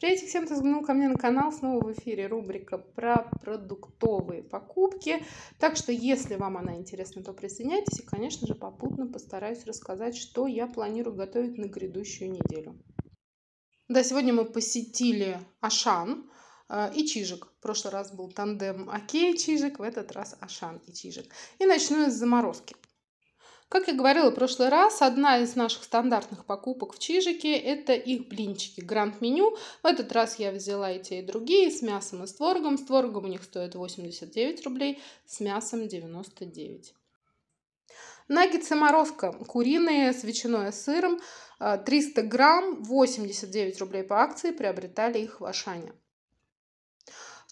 Привет всем, кто взглянул ко мне на канал. Снова в эфире рубрика про продуктовые покупки. Так что, если вам она интересна, то присоединяйтесь. И, конечно же, попутно постараюсь рассказать, что я планирую готовить на грядущую неделю. Да, сегодня мы посетили Ашан э, и Чижик. В прошлый раз был тандем Окей Чижик, в этот раз Ашан и Чижик. И начну я с заморозки. Как я говорила в прошлый раз, одна из наших стандартных покупок в Чижике – это их блинчики Гранд Меню. В этот раз я взяла и те, и другие с мясом и с творогом. С творогом у них стоит 89 рублей, с мясом 99. Наггетсы морозка куриные с ветчиной и сыром 300 э, грамм 89 рублей по акции приобретали их в Ашане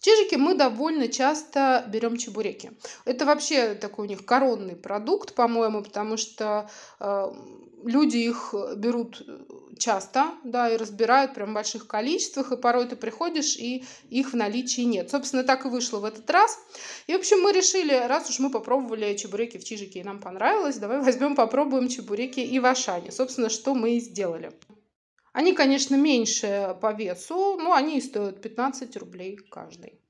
чижики мы довольно часто берем чебуреки. Это вообще такой у них коронный продукт, по-моему, потому что э, люди их берут часто, да, и разбирают прям в больших количествах, и порой ты приходишь, и их в наличии нет. Собственно, так и вышло в этот раз. И, в общем, мы решили, раз уж мы попробовали чебуреки в Чижике, и нам понравилось, давай возьмем, попробуем чебуреки и в Ашане. Собственно, что мы и сделали. Они, конечно, меньше по весу, но они стоят 15 рублей каждый.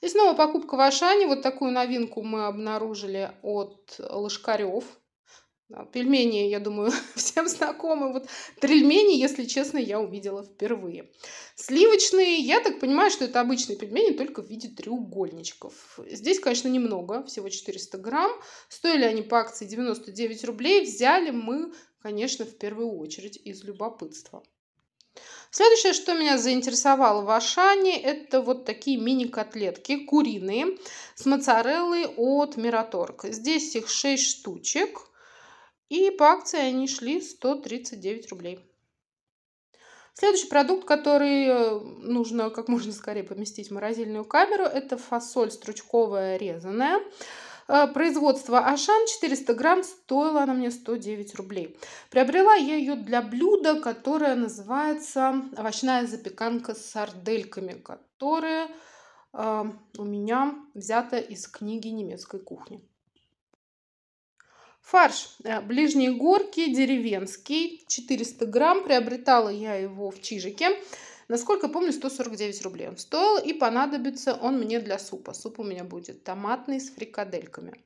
И снова покупка в Ашане. Вот такую новинку мы обнаружили от Лошкарев. Пельмени, я думаю, всем знакомы. Вот трельмени, если честно, я увидела впервые. Сливочные, я так понимаю, что это обычные пельмени, только в виде треугольничков. Здесь, конечно, немного, всего 400 грамм. Стоили они по акции 99 рублей. Взяли мы Конечно, в первую очередь из любопытства. Следующее, что меня заинтересовало в Ашане, это вот такие мини-котлетки куриные с моцареллой от Мираторг. Здесь их 6 штучек. И по акции они шли 139 рублей. Следующий продукт, который э, нужно как можно скорее поместить в морозильную камеру, это фасоль стручковая резаная. А, производства Ашан 400 грамм, стоила она мне 109 рублей. Приобрела я ее для блюда, которое называется овощная запеканка с сардельками, которая э, у меня взята из книги немецкой кухни. Фарш э, ближние горки, деревенский, 400 грамм. Приобретала я его в Чижике. Насколько помню, 149 рублей он стоил, и понадобится он мне для супа. Суп у меня будет томатный с фрикадельками.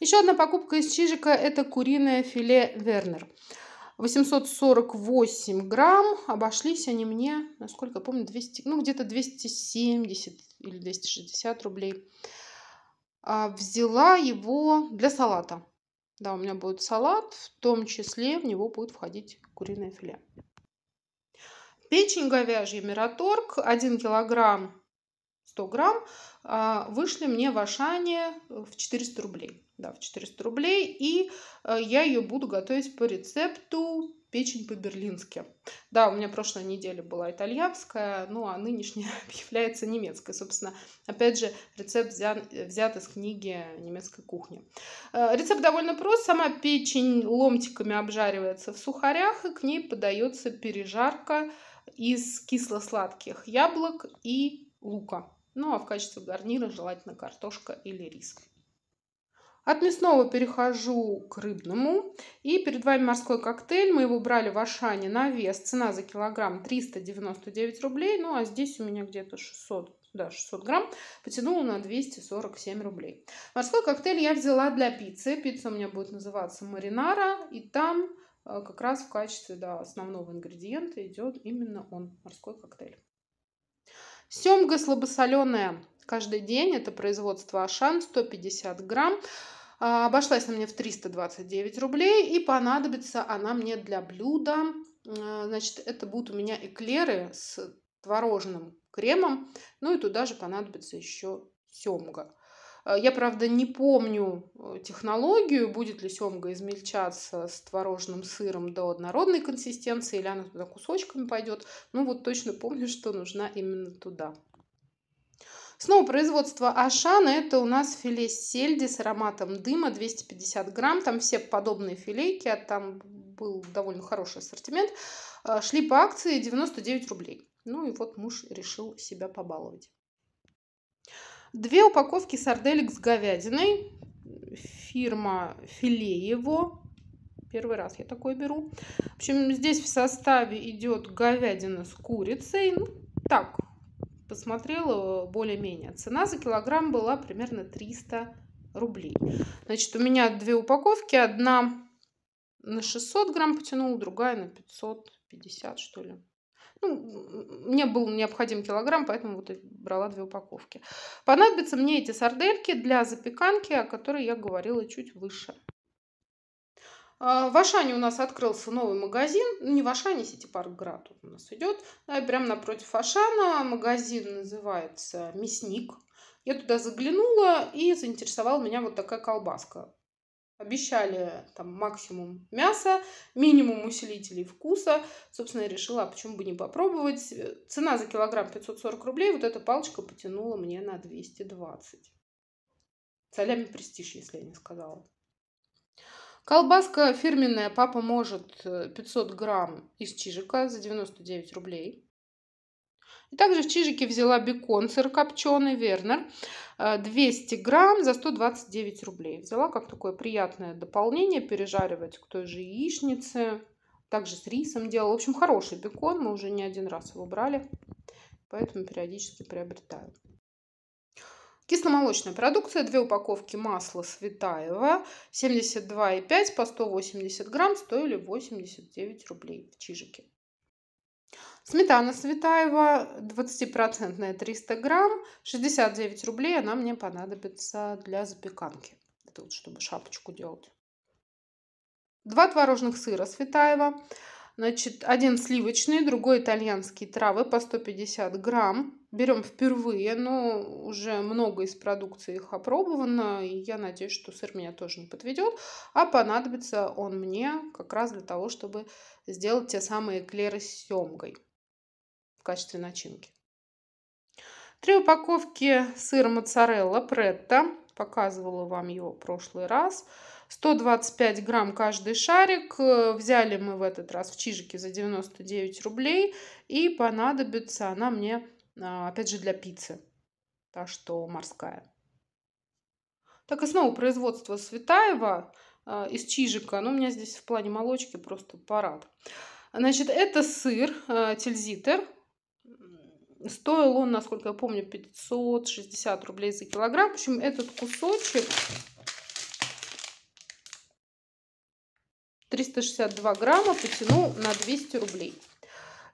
Еще одна покупка из Чижика – это куриное филе Вернер. 848 грамм. Обошлись они мне, насколько я помню, 200, ну, где-то 270 или 260 рублей. А, взяла его для салата. Да, у меня будет салат, в том числе в него будет входить куриное филе. Печень говяжья Мираторг 1 килограмм 100 грамм а, вышли мне в Ашане э, в 400 рублей. Да, в 400 рублей. И э, я ее буду готовить по рецепту печень по-берлински. Да, у меня прошлая неделя была итальянская, ну а нынешняя объявляется немецкой. Собственно, опять же, рецепт взят, э, взят из книги немецкой кухни. Рецепт довольно прост. Сама печень ломтиками обжаривается в сухарях, и к ней подается пережарка – из кисло-сладких яблок и лука. Ну а в качестве гарнира желательно картошка или рис. От мясного перехожу к рыбному. И перед вами морской коктейль. Мы его брали в Ашане на вес. Цена за килограмм 399 рублей. Ну, а здесь у меня где-то 600 да, 600 грамм, потянула на 247 рублей. Морской коктейль я взяла для пиццы. Пицца у меня будет называться маринара. И там а, как раз в качестве да, основного ингредиента идет именно он, морской коктейль. Семга слабосоленая каждый день, это производство Ашан, 150 грамм. А, обошлась она мне в 329 рублей и понадобится она мне для блюда. А, значит, это будут у меня эклеры с творожным кремом, ну и туда же понадобится еще семга. А, я, правда, не помню э, технологию, будет ли семга измельчаться с творожным сыром до однородной консистенции, или она туда кусочками пойдет. Ну вот точно помню, что нужна именно туда. Снова производство Ашана. Это у нас филе сельди с ароматом дыма 250 грамм. Там все подобные филейки, а там был довольно хороший ассортимент. А, шли по акции 99 рублей. Ну и вот муж решил себя побаловать. Две упаковки сарделек с говядиной. Фирма Филеево. Первый раз я такой беру. В общем, здесь в составе идет говядина с курицей. Ну, так, посмотрела более-менее. Цена за килограмм была примерно 300 рублей. Значит, у меня две упаковки. Одна на 600 грамм потянула, другая на 550, что ли. Ну, мне был необходим килограмм, поэтому вот брала две упаковки. Понадобятся мне эти сардельки для запеканки, о которой я говорила чуть выше. А, в Ашане у нас открылся новый магазин, ну, не в Ашане, Сити-парк Град у нас идет, да, и прямо напротив Ашана магазин называется «Мясник». Я туда заглянула и заинтересовала меня вот такая колбаска. Обещали там максимум мяса, минимум усилителей вкуса. Собственно, я решила, а почему бы не попробовать. Цена за килограмм 540 рублей. Вот эта палочка потянула мне на 220. Солями престиж, если я не сказала. Колбаска фирменная «Папа может» 500 э, грамм из чижика за 99 рублей. И также в чижике взяла бекон сырокопченый Вернер 200 э, грамм за 129 рублей. Взяла как такое приятное дополнение пережаривать к той же яичнице. Также с рисом делала. В общем, хороший бекон. Мы уже не один раз его брали. Поэтому периодически приобретаю. Кисломолочная продукция, две упаковки масла Светаева 72,5 по 180 грамм стоили 89 рублей в чижике. Сметана Светаева 20% 300 грамм, 69 рублей. Она мне понадобится для запеканки. Это вот, чтобы шапочку делать. Два творожных сыра Светаева. Значит, один сливочный, другой итальянские травы по 150 грамм. Берем впервые, но уже много из продукции их опробовано. И я надеюсь, что сыр меня тоже не подведет. А понадобится он мне как раз для того, чтобы сделать те самые эклеры с семгой в качестве начинки. Три упаковки сыра моцарелла претта Показывала вам его в прошлый раз. 125 грамм каждый шарик. Э, взяли мы в этот раз в чижике за 99 рублей. И понадобится она мне, а, опять же, для пиццы. так что морская. Так и снова производство Светаева э, из чижика. Но ну, у меня здесь в плане молочки просто парад. Значит, это сыр э, тильзитер Стоил он, насколько я помню, 560 рублей за килограмм. В общем, этот кусочек 362 грамма потяну на 200 рублей.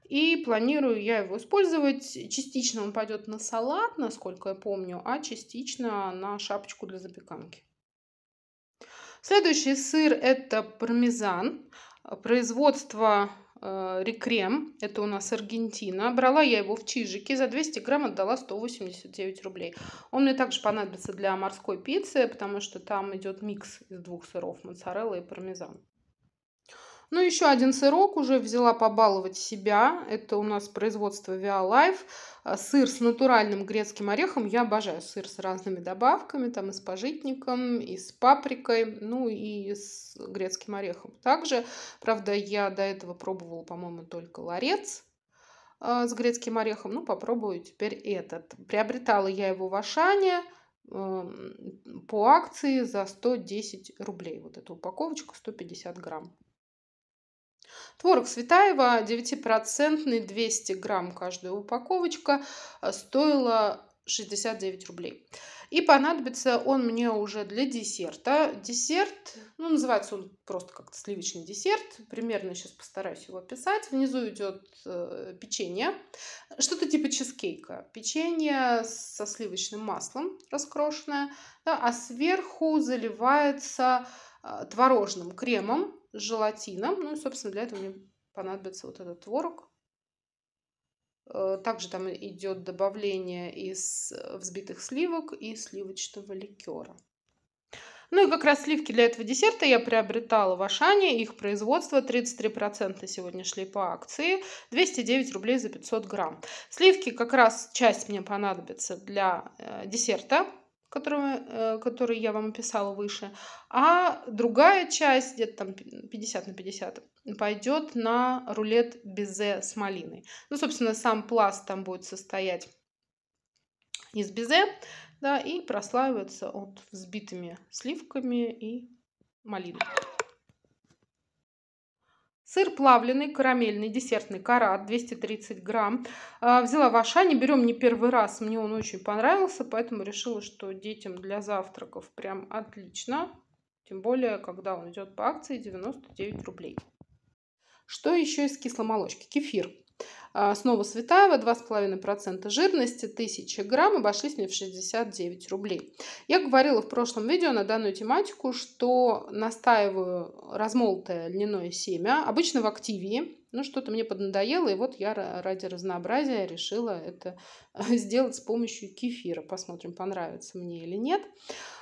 И планирую я его использовать. Частично он пойдет на салат, насколько я помню, а частично на шапочку для запеканки. Следующий сыр это пармезан. Производство э, рекрем, это у нас Аргентина. Брала я его в чижике, за 200 грамм отдала 189 рублей. Он мне также понадобится для морской пиццы, потому что там идет микс из двух сыров, моцарелла и пармезан. Ну, еще один сырок уже взяла побаловать себя. Это у нас производство Виолайф. А, сыр с натуральным грецким орехом. Я обожаю сыр с разными добавками, там и с пожитником, и с паприкой, ну и с грецким орехом. Также, правда, я до этого пробовала, по-моему, только ларец а, с грецким орехом. Ну, попробую теперь этот. Приобретала я его в Ашане по акции за 110 рублей. Вот эту упаковочку 150 грамм. Творог Светаева 9% 200 грамм каждая упаковочка э, стоила 69 рублей. И понадобится он мне уже для десерта. Десерт, ну, называется он просто как-то сливочный десерт. Примерно сейчас постараюсь его описать. Внизу идет э, печенье, что-то типа чизкейка. Печенье со сливочным маслом раскрошенное, да, а сверху заливается э, творожным кремом желатином. Ну и, собственно, для этого мне понадобится вот этот творог. Э, также там идет добавление из э, взбитых сливок и сливочного ликера. Ну и как раз сливки для этого десерта я приобретала в Ашане. Их производство 33% сегодня шли по акции. 209 рублей за 500 грамм. Сливки как раз часть мне понадобится для э, десерта которые э, которые я вам описала выше, а другая часть, где-то там 50 на 50, пойдет на рулет безе с малиной. Ну, собственно, сам пласт там будет состоять из безе, да, и прослаивается вот взбитыми сливками и малиной. Сыр плавленый, карамельный, десертный карат, 230 грамм. А, взяла в Ашане, берем не первый раз, мне он очень понравился, поэтому решила, что детям для завтраков прям отлично. Тем более, когда он идет по акции 99 рублей. Что еще из кисломолочки? Кефир. А, снова Светаева, 2,5% жирности, 1000 грамм, обошлись мне в 69 рублей. Я говорила в прошлом видео на данную тематику, что настаиваю размолотое льняное семя, обычно в активии, ну, что-то мне поднадоело, и вот я ради разнообразия решила это э, сделать с помощью кефира. Посмотрим, понравится мне или нет.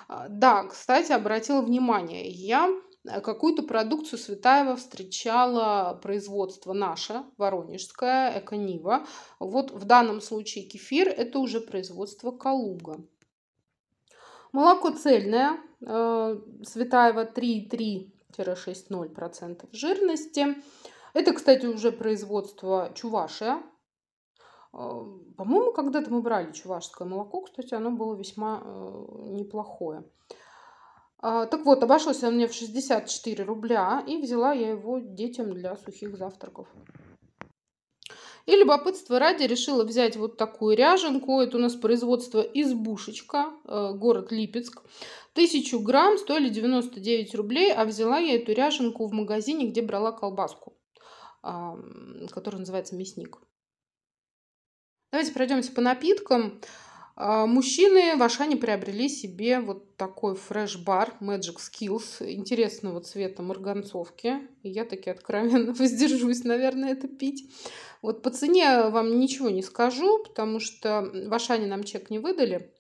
А, да, кстати, обратила внимание, я Э, какую-то продукцию Светаева встречала производство наше, воронежское, Эконива. Вот в данном случае кефир – это уже производство Калуга. Молоко цельное, э, Светаева 3,3-6,0% жирности. Это, кстати, уже производство Чувашия. Э, по-моему, когда-то мы брали чувашское молоко, кстати, оно было весьма неплохое. А, так вот, обошлось он мне в 64 рубля, и взяла я его детям для сухих завтраков. И любопытство ради решила взять вот такую ряженку. Это у нас производство «Избушечка», э, город Липецк. Тысячу грамм стоили 99 рублей, а взяла я эту ряженку в магазине, где брала колбаску, которая называется «Мясник». Давайте пройдемся по напиткам. А, мужчины в Ашане приобрели себе вот такой фреш-бар Magic Skills интересного цвета марганцовки. И я таки откровенно воздержусь, наверное, это пить. Вот по цене вам ничего не скажу, потому что в Ашане нам чек не выдали.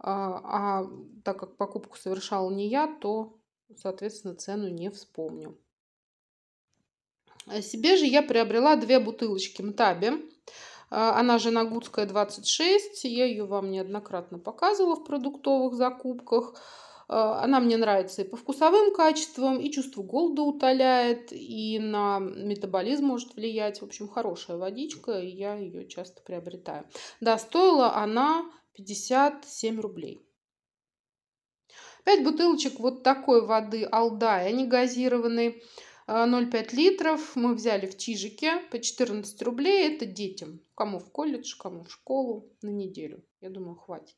А, а так как покупку совершала не я, то, соответственно, цену не вспомню. Себе же я приобрела две бутылочки Мтаби а, она же Нагутская 26. Я ее вам неоднократно показывала в продуктовых закупках. А, она мне нравится и по вкусовым качествам, и чувство голода утоляет, и на метаболизм может влиять. В общем, хорошая водичка, и я ее часто приобретаю. Да, стоила она 57 рублей. Пять бутылочек вот такой воды Алдай, они газированные, 0,5 а, литров. Мы взяли в Чижике по 14 рублей, это детям. Кому в колледж, кому в школу на неделю. Я думаю, хватит.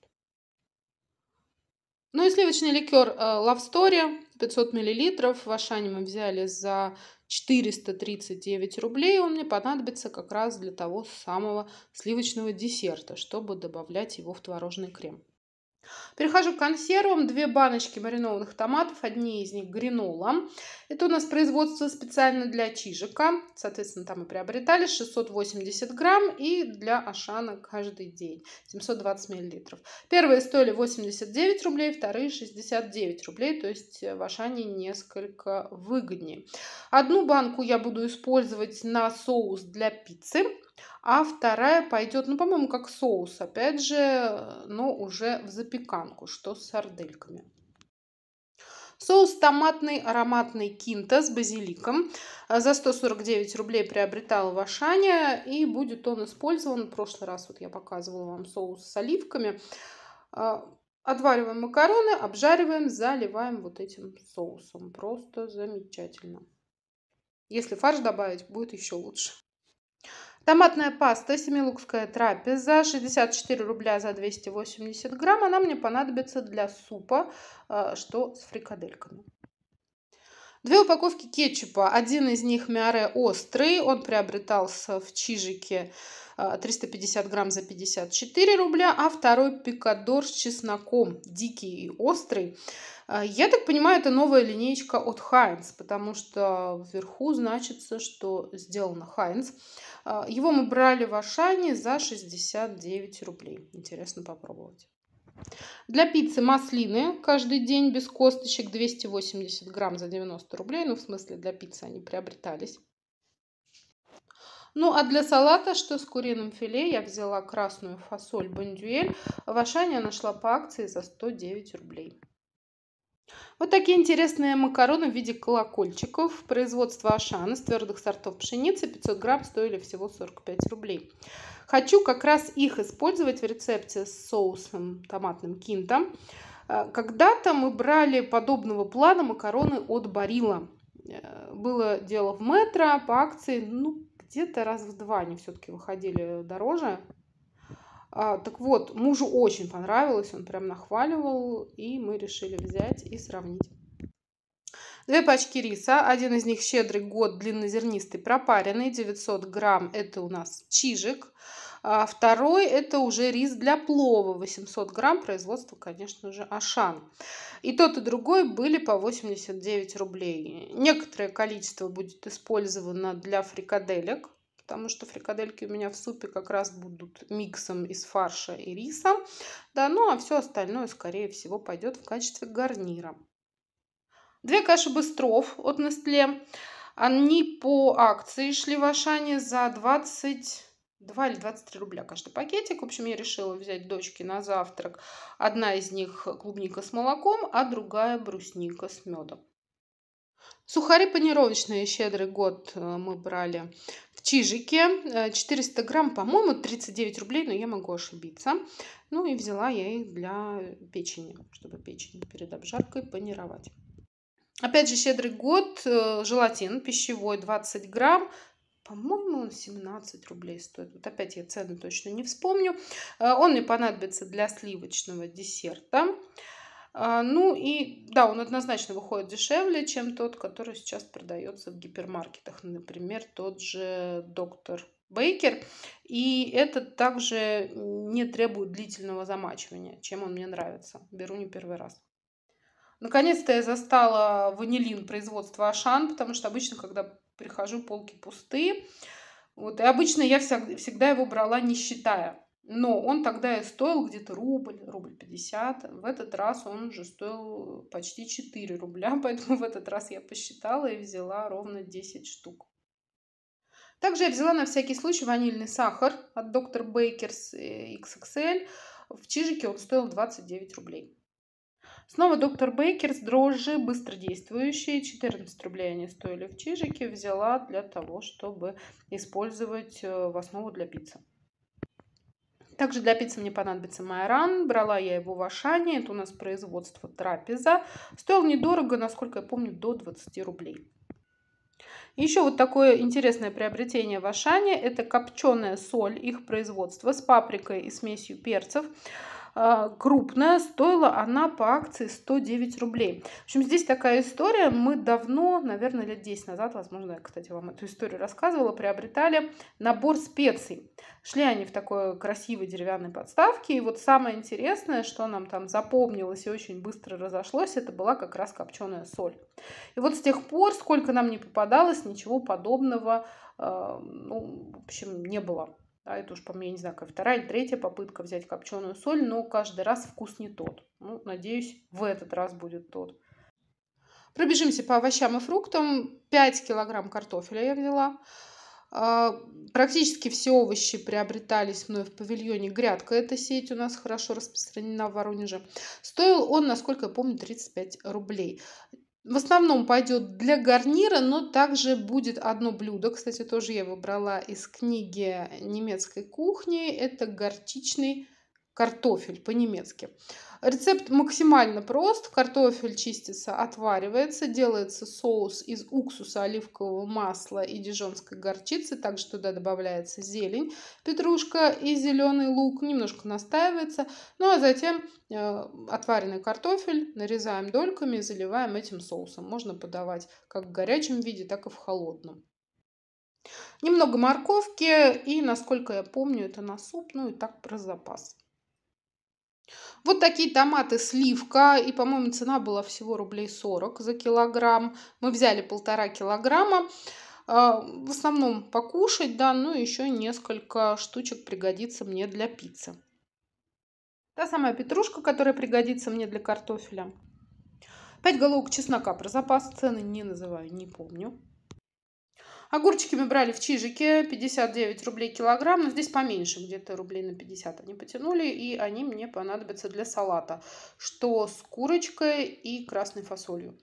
Ну и сливочный ликер э, Love Story 500 мл. В Ашане мы взяли за 439 рублей. Он мне понадобится как раз для того самого сливочного десерта, чтобы добавлять его в творожный крем. Перехожу к консервам. Две баночки маринованных томатов. Одни из них гренола. Это у нас производство специально для чижика. Соответственно, там и приобретали 680 грамм. И для Ашана каждый день 720 миллилитров. Первые стоили 89 рублей, вторые 69 рублей. То есть э, в Ашане несколько выгоднее. Одну банку я буду использовать на соус для пиццы а вторая пойдет, ну, по-моему, как соус, опять же, э, но уже в запеканку, что с сардельками. Соус томатный ароматный кинта с базиликом э, за 149 рублей приобретал в Ашане и будет он использован. В прошлый раз вот я показывала вам соус с оливками. Э, отвариваем макароны, обжариваем, заливаем вот этим соусом. Просто замечательно. Если фарш добавить, будет еще лучше. Томатная паста «Семилукская трапеза» 64 рубля за 280 грамм. Она мне понадобится для супа, э, что с фрикадельками. Две упаковки кетчупа. Один из них Миаре острый. Он приобретался в Чижике 350 а, грамм за 54 рубля. А второй пикадор с чесноком. Дикий и острый. А, я так понимаю, это новая линеечка от Хайнс, потому что вверху значится, что сделано Хайнс. Его мы брали в Ашане за 69 рублей. Интересно попробовать. Для пиццы маслины каждый день без косточек 280 грамм за 90 рублей. Ну, в смысле, для пиццы они приобретались. Ну, а для салата, что с куриным филе, я взяла красную фасоль бондюэль. В Ашане я нашла по акции за 109 рублей. Вот такие интересные макароны в виде колокольчиков. Производство Ашана с твердых сортов пшеницы 500 грамм стоили всего 45 рублей. Хочу как раз их использовать в рецепте с соусом томатным кинта. Э, когда-то мы брали подобного плана макароны от Барила. Э, было дело в метро по акции, ну, где-то раз в два они все-таки выходили дороже. А, так вот, мужу очень понравилось, он прям нахваливал, и мы решили взять и сравнить. 2 пачки риса, один из них щедрый год, длиннозернистый, пропаренный, 900 грамм, это у нас чижик. А второй это уже рис для плова, 800 грамм, производство, конечно же, Ашан. И тот, и другой были по 89 рублей. Некоторое количество будет использовано для фрикаделек, потому что фрикадельки у меня в супе как раз будут миксом из фарша и риса. Да, ну а все остальное, скорее всего, пойдет в качестве гарнира. Две каши быстров от Nestle. Они по акции шли в Ашане за 20... 2 или 23 рубля каждый пакетик. В общем, я решила взять дочки на завтрак. Одна из них клубника с молоком, а другая брусника с медом. Сухари панировочные «Щедрый год» э, мы брали в Чижике. 400 э, грамм, по-моему, 39 рублей, но я могу ошибиться. Ну и взяла я их для печени, чтобы печень перед обжаркой панировать. Опять же, щедрый год, э, желатин пищевой 20 грамм, по-моему, он 17 рублей стоит. Вот опять я цену точно не вспомню. Э, он мне понадобится для сливочного десерта. Э, ну и да, он однозначно выходит дешевле, чем тот, который сейчас продается в гипермаркетах. Например, тот же доктор Бейкер. И этот также не требует длительного замачивания, чем он мне нравится. Беру не первый раз. Наконец-то я застала ванилин производства Ашан, потому что обычно, когда прихожу, полки пусты. Вот, и обычно я вся, всегда его брала не считая. Но он тогда и стоил где-то рубль, рубль 50. В этот раз он уже стоил почти 4 рубля, поэтому в этот раз я посчитала и взяла ровно 10 штук. Также я взяла на всякий случай ванильный сахар от Dr. Baker's XXL. В Чижике он стоил 29 рублей. Снова доктор Бейкерс, дрожжи, быстродействующие. 14 рублей они стоили в Чижике. Взяла для того, чтобы использовать э, в основу для пиццы. Также для пиццы мне понадобится майоран. Брала я его в Ашане. Это у нас производство трапеза. Стоил недорого, насколько я помню, до 20 рублей. Еще вот такое интересное приобретение в Ашане – это копченая соль их производства с паприкой и смесью перцев. А, крупная, стоила она по акции 109 рублей. В общем, здесь такая история. Мы давно, наверное, лет 10 назад, возможно, я, кстати, вам эту историю рассказывала, приобретали набор специй. Шли они в такой красивой деревянной подставке. И вот самое интересное, что нам там запомнилось и очень быстро разошлось, это была как раз копченая соль. И вот с тех пор, сколько нам не попадалось, ничего подобного а, ну, в общем, не было. А это уж по мне, не знаю, какая вторая или третья попытка взять копченую соль, но каждый раз вкус не тот. Ну, надеюсь, в этот раз будет тот. Пробежимся по овощам и фруктам. 5 килограмм картофеля я взяла. А, практически все овощи приобретались мной в павильоне «Грядка». Эта сеть у нас хорошо распространена в Воронеже. Стоил он, насколько я помню, 35 рублей в основном пойдет для гарнира, но также будет одно блюдо. Кстати, тоже я выбрала из книги немецкой кухни. Это горчичный картофель по-немецки. Рецепт максимально прост. Картофель чистится, отваривается, делается соус из уксуса, оливкового масла и дижонской горчицы. Также туда добавляется зелень, петрушка и зеленый лук. Немножко настаивается. Ну а затем э, отваренный картофель нарезаем дольками и заливаем этим соусом. Можно подавать как в горячем виде, так и в холодном. Немного морковки и, насколько я помню, это на суп, ну и так про запас. Вот такие томаты сливка, и, по-моему, цена была всего рублей 40 за килограмм. Мы взяли полтора килограмма а, в основном покушать, да, ну и еще несколько штучек пригодится мне для пиццы. Та самая петрушка, которая пригодится мне для картофеля. 5 головок чеснока про запас, цены не называю, не помню. Огурчики мы брали в Чижике, 59 рублей килограмм, но здесь поменьше, где-то рублей на 50 они потянули, и они мне понадобятся для салата, что с курочкой и красной фасолью.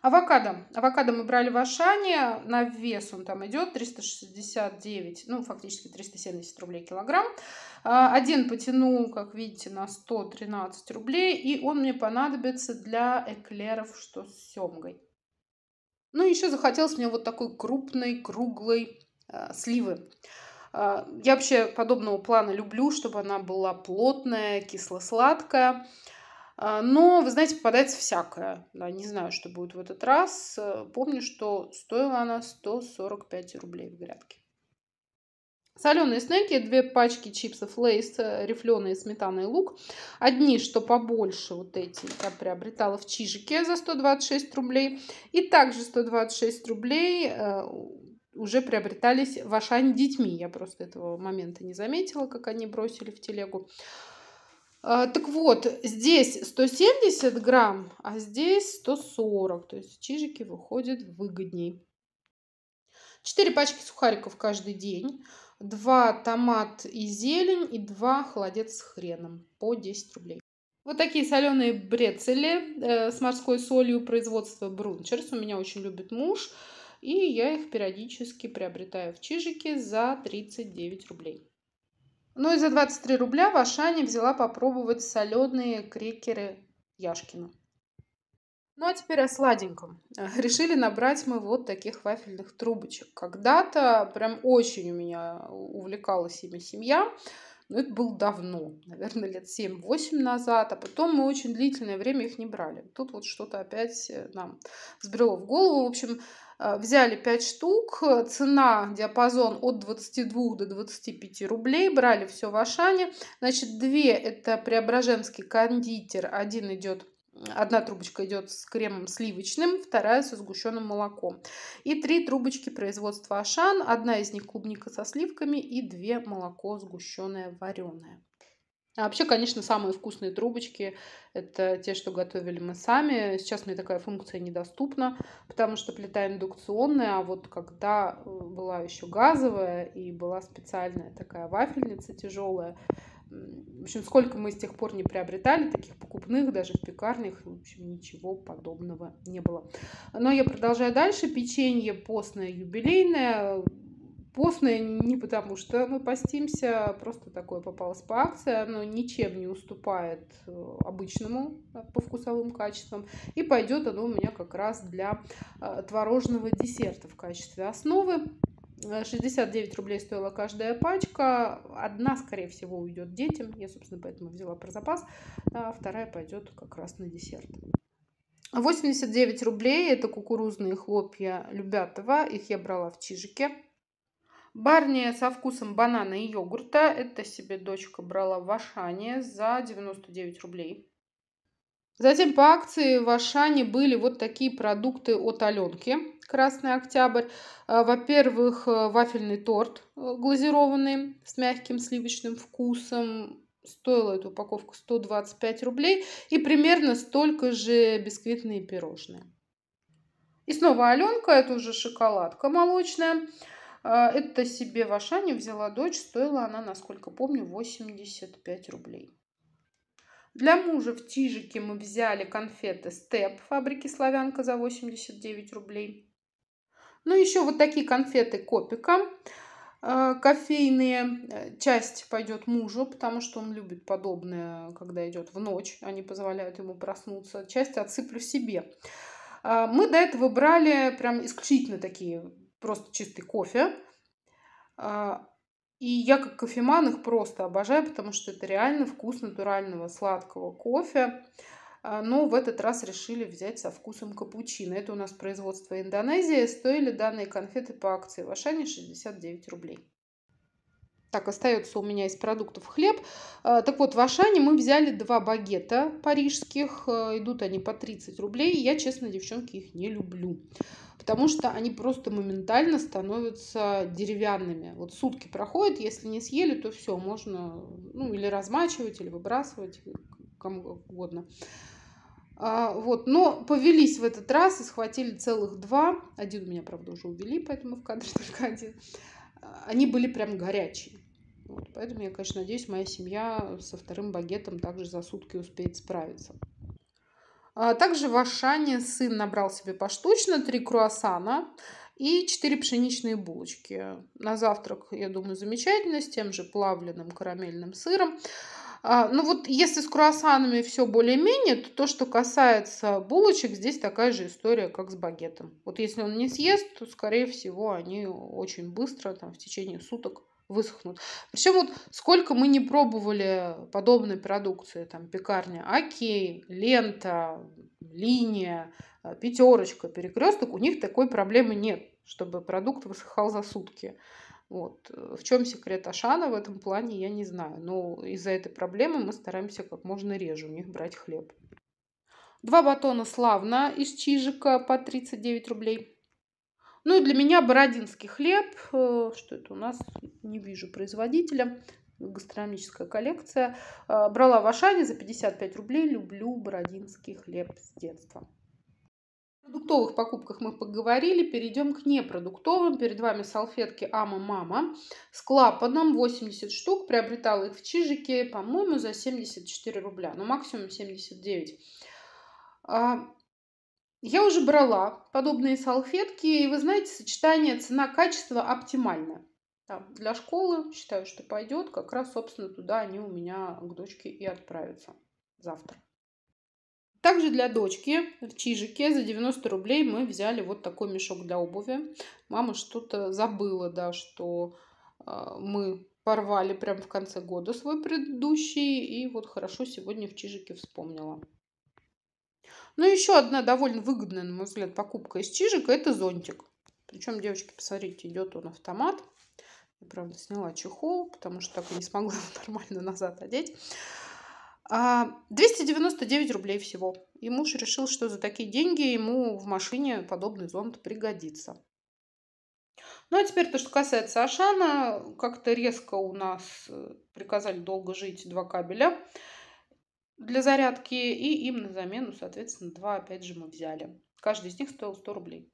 Авокадо. Авокадо мы брали в Ашане, на вес он там идет 369, ну фактически 370 рублей килограмм. А, один потянул, как видите, на 113 рублей, и он мне понадобится для эклеров, что с семгой. Ну, и еще захотелось мне вот такой крупной, круглой э, сливы. Э, я вообще подобного плана люблю, чтобы она была плотная, кисло-сладкая. А, но, вы знаете, попадается всякое. Да, не знаю, что будет в этот раз. Помню, что стоила она 145 рублей в грядке. Соленые снеки, две пачки чипсов Лейс, э, рифленые сметана и лук. Одни, что побольше, вот эти я приобретала в Чижике за 126 рублей. И также 126 рублей э, уже приобретались в Ашане детьми. Я просто этого момента не заметила, как они бросили в телегу. Э, так вот, здесь 170 грамм, а здесь 140. То есть чижики выходят выгодней. 4 пачки сухариков каждый день. 2 томат и зелень и 2 холодец с хреном по 10 рублей. Вот такие соленые брецели э, с морской солью производства Брунчерс. У меня очень любит муж. И я их периодически приобретаю в Чижике за 39 рублей. Ну и за 23 рубля в Ашане взяла попробовать соленые крекеры Яшкина. Ну а теперь о сладеньком. Решили набрать мы вот таких вафельных трубочек. Когда-то прям очень у меня увлекалась ими семья. Но это было давно, наверное, лет 7-8 назад, а потом мы очень длительное время их не брали. Тут вот что-то опять э, нам сбрело в голову. В общем, э, взяли 5 штук, э, цена, диапазон от 22 до 25 рублей, брали все в Ашане. Значит, 2 это Преображенский кондитер, один идет Одна трубочка идет с кремом сливочным, вторая со сгущенным молоком. И три трубочки производства Ашан. Одна из них клубника со сливками и две молоко сгущенное вареное. А вообще, конечно, самые вкусные трубочки – это те, что готовили мы сами. Сейчас мне такая функция недоступна, потому что плита индукционная, а вот когда э, была еще газовая и была специальная такая вафельница тяжелая, в общем, сколько мы с тех пор не приобретали, таких покупных, даже в пекарнях, в общем, ничего подобного не было. Но я продолжаю дальше. Печенье постное, юбилейное. Постное не потому, что мы постимся, просто такое попалось по акции. Оно ничем не уступает э, обычному э, по вкусовым качествам. И пойдет оно у меня как раз для э, творожного десерта в качестве основы. 69 рублей стоила каждая пачка. Одна, скорее всего, уйдет детям. Я, собственно, поэтому взяла про запас. А вторая пойдет как раз на десерт. 89 рублей – это кукурузные хлопья Любятова. Их я брала в Чижике. Барни со вкусом банана и йогурта. Это себе дочка брала в Ашане за 99 рублей. Затем по акции в Ашане были вот такие продукты от Аленки. «Красный Октябрь». Э, во-первых, э, вафельный торт э, глазированный с мягким сливочным вкусом. Стоила эта упаковка 125 рублей. И примерно столько же бисквитные пирожные. И снова Аленка, это уже шоколадка молочная. Это себе в Ашане взяла дочь, стоила она, насколько помню, 85 рублей. Для мужа в Тижике мы взяли конфеты Степ фабрики Славянка за 89 рублей. Ну, еще вот такие конфеты Копика э, кофейные. Э, часть пойдет мужу, потому что он любит подобное, когда идет в ночь. Они позволяют ему проснуться. Часть отсыплю себе. Э, мы до этого брали прям исключительно такие, просто чистый кофе. И я как кофеман их просто обожаю, потому что это реально вкус натурального сладкого кофе. А, но ну, в этот раз решили взять со вкусом капучино. Это у нас производство Индонезии. Стоили данные конфеты по акции в Ашане 69 рублей. Так, остается у меня из продуктов хлеб. А, так вот, в Ашане мы взяли два багета парижских. А, идут они по 30 рублей. Я, честно, девчонки, их не люблю. Потому что они просто моментально становятся деревянными. Вот сутки проходят, если не съели, то все, можно ну, или размачивать, или выбрасывать кому угодно. А, вот, но повелись в этот раз и схватили целых два. Один у меня, правда, уже увели, поэтому в кадре только один. А, они были прям горячие. Вот, поэтому я, конечно, надеюсь, моя семья со вторым багетом также за сутки успеет справиться. А, также в Ашане сын набрал себе поштучно три круассана и четыре пшеничные булочки. На завтрак, я думаю, замечательно, с тем же плавленным карамельным сыром. А, ну вот если с круассанами все более-менее, то то, что касается булочек, здесь такая же история, как с багетом. Вот если он не съест, то, скорее всего, они очень быстро, там, в течение суток высохнут. Причем вот сколько мы не пробовали подобной продукции, там пекарня Окей, Лента, Линия, э, Пятерочка, Перекресток, у них такой проблемы нет, чтобы продукт высыхал за сутки. Вот. Э, в чем секрет Ашана в этом плане, я не знаю. Но из-за этой проблемы мы стараемся как можно реже у них брать хлеб. Два батона славно из чижика по 39 рублей. Ну и для меня бородинский хлеб. Э, что это у нас? Не вижу производителя. Гастрономическая коллекция. Э, брала в Ашане за 55 рублей. Люблю бородинский хлеб с детства продуктовых покупках мы поговорили, перейдем к непродуктовым. Перед вами салфетки Ама Мама с клапаном 80 штук. Приобретала их в Чижике, по-моему, за 74 рубля, ну максимум 79. А, я уже брала подобные салфетки, и вы знаете, сочетание цена-качество оптимальное. для школы считаю, что пойдет, как раз, собственно, туда они у меня к дочке и отправятся завтра. Также для дочки в Чижике за 90 рублей мы взяли вот такой мешок для обуви. Мама что-то забыла, да, что э, мы порвали прям в конце года свой предыдущий. И вот хорошо сегодня в Чижике вспомнила. Ну, еще одна довольно выгодная, на мой взгляд, покупка из Чижика – это зонтик. Причем, девочки, посмотрите, идет он автомат. Я, правда, сняла чехол, потому что так и не смогла нормально назад одеть. 299 а, рублей всего. И муж решил, что за такие деньги ему в машине подобный зонт пригодится. Ну а теперь то, что касается Ашана, как-то резко у нас э, приказали долго жить два кабеля для зарядки, и им на замену, соответственно, два опять же мы взяли. Каждый из них стоил 100 рублей.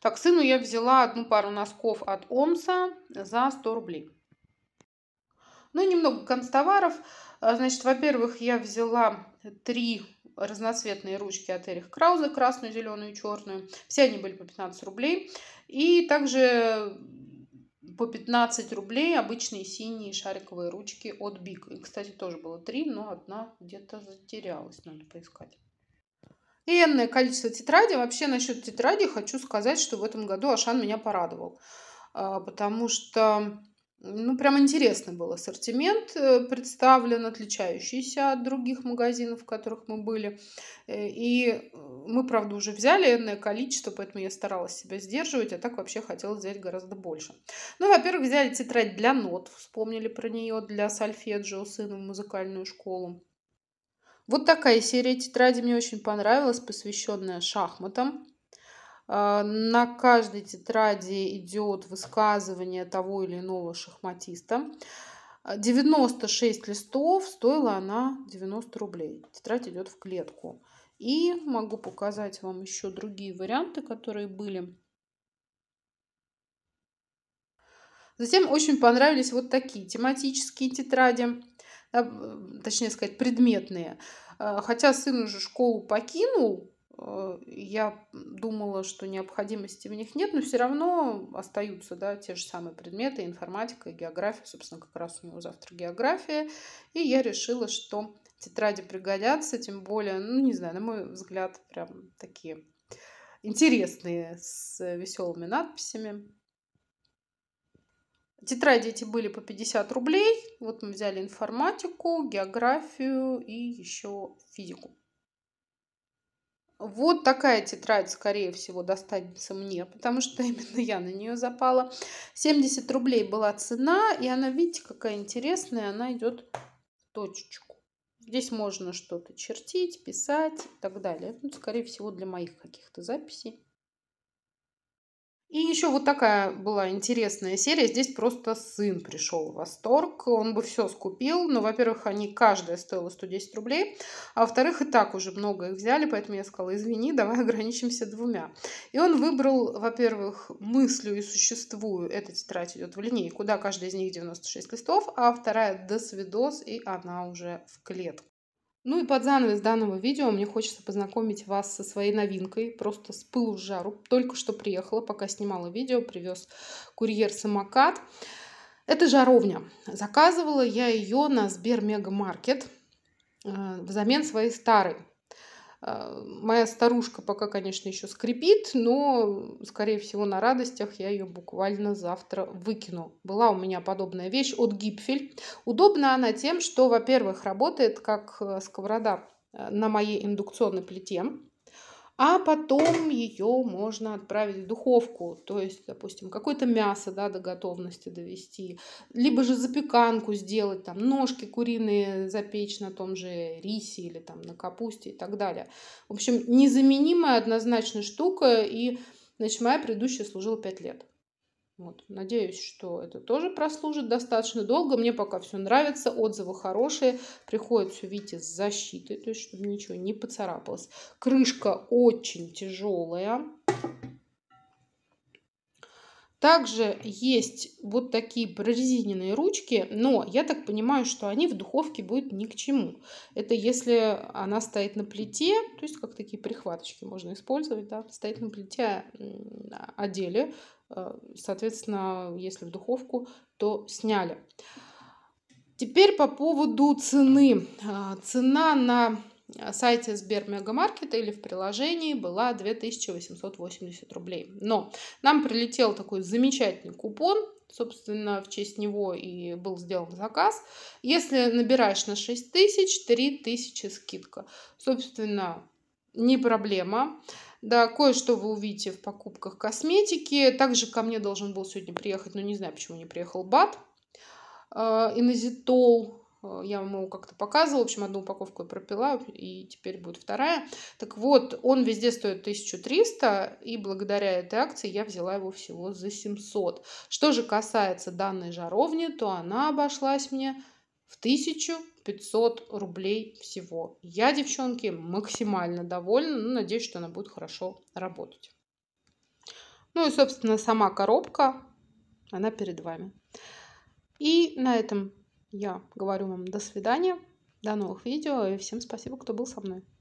Так, сыну я взяла одну пару носков от Омса за 100 рублей. Ну, немного констоваров. А, значит, во-первых, я взяла три разноцветные ручки от Эрих Крауза, красную, зеленую, черную. Все они были по 15 рублей. И также по 15 рублей обычные синие шариковые ручки от Биг. Кстати, тоже было три, но одна где-то затерялась, надо поискать. И энное количество тетрадей. Вообще насчет тетради хочу сказать, что в этом году Ашан меня порадовал. А, потому что ну, прям интересно был ассортимент э, представлен, отличающийся от других магазинов, в которых мы были. Э, и э, мы, правда, уже взяли энное количество, поэтому я старалась себя сдерживать, а так вообще хотела взять гораздо больше. Ну, во-первых, взяли тетрадь для нот, вспомнили про нее для сольфеджио сына в музыкальную школу. Вот такая серия тетради мне очень понравилась, посвященная шахматам. А, на каждой тетради идет высказывание того или иного шахматиста. 96 а, листов, стоила она 90 рублей. Тетрадь идет в клетку. И могу показать вам еще другие варианты, которые были. Затем очень понравились вот такие тематические тетради, а, точнее сказать, предметные. Хотя сын уже школу покинул, Э, я думала, что необходимости в них нет, но все равно остаются да, те же самые предметы, информатика и география. Собственно, как раз у него завтра география. И я решила, что тетради пригодятся, тем более, ну, не знаю, на мой взгляд, прям такие интересные, с веселыми надписями. Тетради эти были по 50 рублей. Вот мы взяли информатику, географию и еще физику. Вот такая тетрадь, скорее всего, достанется мне, потому что именно я на нее запала. 70 рублей была цена, и она, видите, какая интересная, она идет в точечку. Здесь можно что-то чертить, писать и так далее. Ну, скорее всего, для моих каких-то записей. И еще вот такая была интересная серия. Здесь просто сын пришел в восторг. Он бы все скупил, но, во-первых, они каждая стоила 110 рублей, а во-вторых, и так уже много их взяли, поэтому я сказала, извини, давай ограничимся двумя. И он выбрал, во-первых, мыслью и существую. Эта тетрадь идет в линейку, да, каждая из них 96 листов, а вторая до свидос, и она уже в клетку. Ну и под занавес данного видео мне хочется познакомить вас со своей новинкой, просто с пылу с жару. Только что приехала, пока снимала видео, привез курьер-самокат. Это жаровня. Заказывала я ее на Сбер Мегамаркет э, взамен своей старой. А, моя старушка пока, конечно, еще скрипит, но, скорее всего, на радостях я ее буквально завтра выкину. Была у меня подобная вещь от Гипфель. Удобна она тем, что, во-первых, работает как э, сковорода э, на моей индукционной плите а потом ее можно отправить в духовку, то есть, допустим, какое-то мясо да, до готовности довести, либо же запеканку сделать, там, ножки куриные запечь на том же рисе или там на капусте и так далее. В общем, незаменимая однозначно штука, и, значит, моя предыдущая служила 5 лет. Вот. Надеюсь, что это тоже прослужит достаточно долго. Мне пока все нравится, отзывы хорошие. Приходит все, видите, с защитой, то есть чтобы ничего не поцарапалось. Крышка очень тяжелая. Также есть вот такие прорезиненные ручки, но я так понимаю, что они в духовке будут ни к чему. Это если она стоит на плите, то есть как такие прихваточки можно использовать, да, стоит на плите, а, одели, Э, соответственно, если в духовку, то сняли. Теперь по поводу цены. А, цена на сайте Сбермегамаркета или в приложении была 2880 рублей. Но нам прилетел такой замечательный купон. Собственно, в честь него и был сделан заказ. Если набираешь на 6000, 3000 скидка. Собственно, не проблема. Да, кое-что вы увидите в покупках косметики. Также ко мне должен был сегодня приехать, но ну, не знаю, почему не приехал БАТ. А, Инозитол. А, я вам его как-то показывала. В общем, одну упаковку я пропила, и теперь будет вторая. Так вот, он везде стоит 1300, и благодаря этой акции я взяла его всего за 700. Что же касается данной жаровни, то она обошлась мне в 1000 500 рублей всего. Я, девчонки, максимально довольна. Ну, надеюсь, что она будет хорошо работать. Ну и, собственно, сама коробка, она перед вами. И на этом я говорю вам до свидания, до новых видео и всем спасибо, кто был со мной.